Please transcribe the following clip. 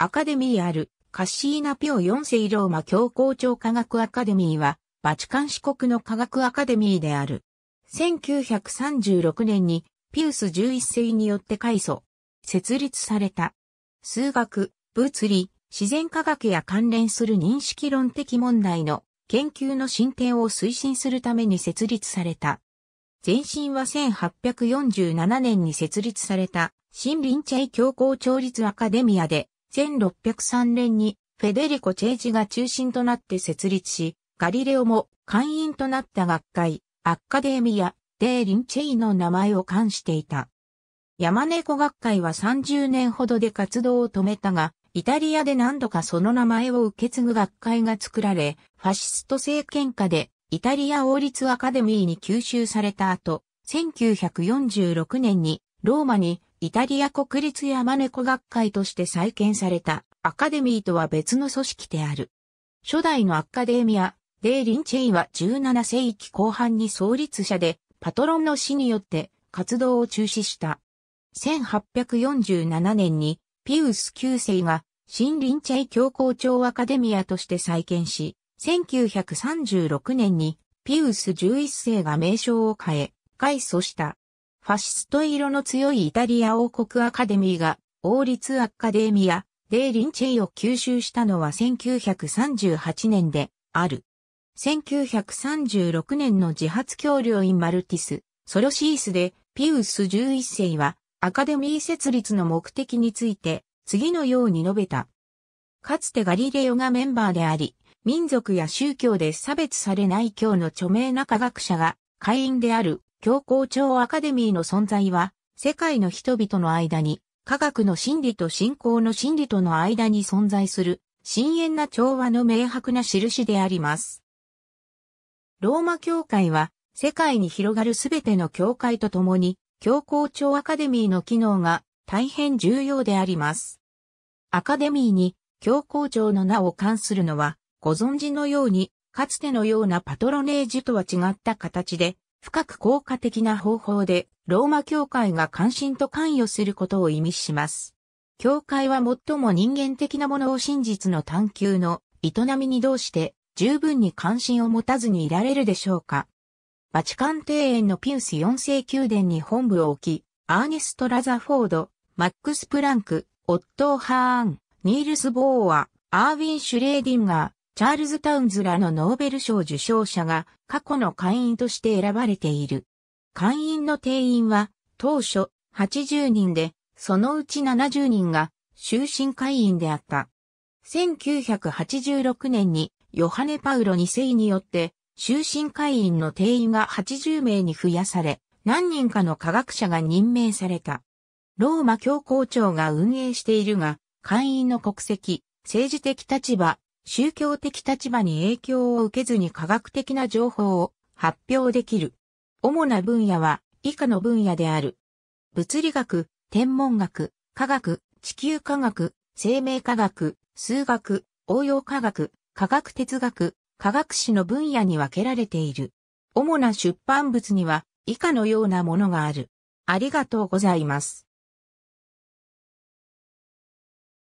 アカデミーあるカッシーナピオ4世ローマ教皇庁科学アカデミーは、バチカン市国の科学アカデミーである。1936年にピウス11世によって開祖、設立された。数学、物理、自然科学や関連する認識論的問題の研究の進展を推進するために設立された。前身は1847年に設立された、新林チャイ教皇調律アカデミアで、1603年にフェデリコ・チェイジが中心となって設立し、ガリレオも会員となった学会、アッカデーミア・デー・リン・チェイの名前を冠していた。山猫学会は30年ほどで活動を止めたが、イタリアで何度かその名前を受け継ぐ学会が作られ、ファシスト政権下でイタリア王立アカデミーに吸収された後、1946年にローマにイタリア国立山猫学会として再建されたアカデミーとは別の組織である。初代のアカデミア、デーリン・チェイは17世紀後半に創立者で、パトロンの死によって活動を中止した。1847年にピウス9世が新林チェイ教皇庁アカデミアとして再建し、1936年にピウス11世が名称を変え、改祖した。ファシスト色の強いイタリア王国アカデミーが、王立アカデミア、デーリンチェイを吸収したのは1938年である。1936年の自発協領インマルティス、ソロシースでピウス11世はアカデミー設立の目的について次のように述べた。かつてガリレオがメンバーであり、民族や宗教で差別されない教の著名な科学者が会員である教皇庁アカデミーの存在は、世界の人々の間に、科学の真理と信仰の真理との間に存在する、深遠な調和の明白な印であります。ローマ教会は、世界に広がるすべての教会とともに、教皇庁アカデミーの機能が大変重要であります。アカデミーに教皇庁の名を冠するのは、ご存知のように、かつてのようなパトロネージュとは違った形で、深く効果的な方法で、ローマ教会が関心と関与することを意味します。教会は最も人間的なものを真実の探求の営みにどうして十分に関心を持たずにいられるでしょうか。バチカン庭園のピウス4世宮殿に本部を置き、アーネスト・ラザフォード、マックス・プランク、オットー・ハーン、ニールス・ボーア、アーウィン・シュレーディンガー、チャールズ・タウンズらのノーベル賞受賞者が過去の会員として選ばれている。会員の定員は当初80人で、そのうち70人が終身会員であった。1986年にヨハネ・パウロ2世によって終身会員の定員が80名に増やされ、何人かの科学者が任命された。ローマ教皇庁が運営しているが、会員の国籍、政治的立場、宗教的立場に影響を受けずに科学的な情報を発表できる。主な分野は以下の分野である。物理学、天文学、科学、地球科学、生命科学、数学、応用科学、科学哲学、科学史の分野に分けられている。主な出版物には以下のようなものがある。ありがとうございます。